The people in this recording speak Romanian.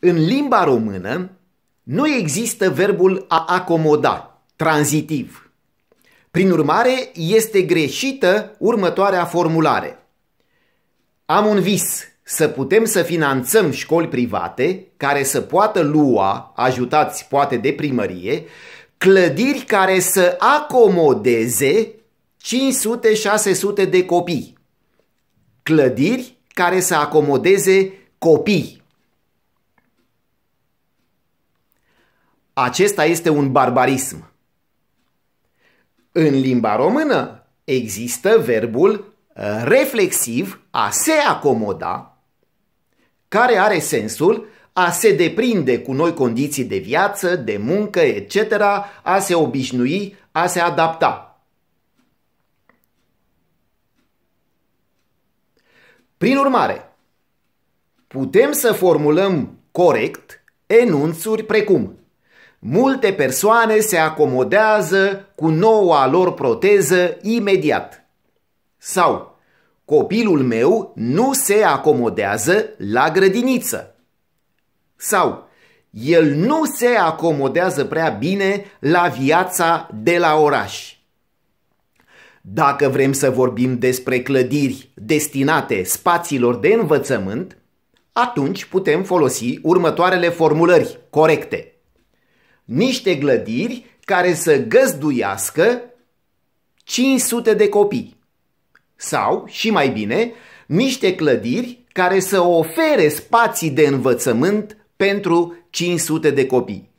în limba română nu există verbul a acomoda, tranzitiv. Prin urmare, este greșită următoarea formulare. Am un vis să putem să finanțăm școli private care să poată lua, ajutați poate de primărie, clădiri care să acomodeze 500-600 de copii. Clădiri care să acomodeze copii Acesta este un barbarism. În limba română există verbul uh, reflexiv a se acomoda, care are sensul a se deprinde cu noi condiții de viață, de muncă, etc., a se obișnui, a se adapta. Prin urmare, putem să formulăm corect enunțuri precum Multe persoane se acomodează cu noua lor proteză imediat. Sau, copilul meu nu se acomodează la grădiniță. Sau, el nu se acomodează prea bine la viața de la oraș. Dacă vrem să vorbim despre clădiri destinate spațiilor de învățământ, atunci putem folosi următoarele formulări corecte niște glădiri care să găzduiască 500 de copii. Sau, și mai bine, niște clădiri care să ofere spații de învățământ pentru 500 de copii.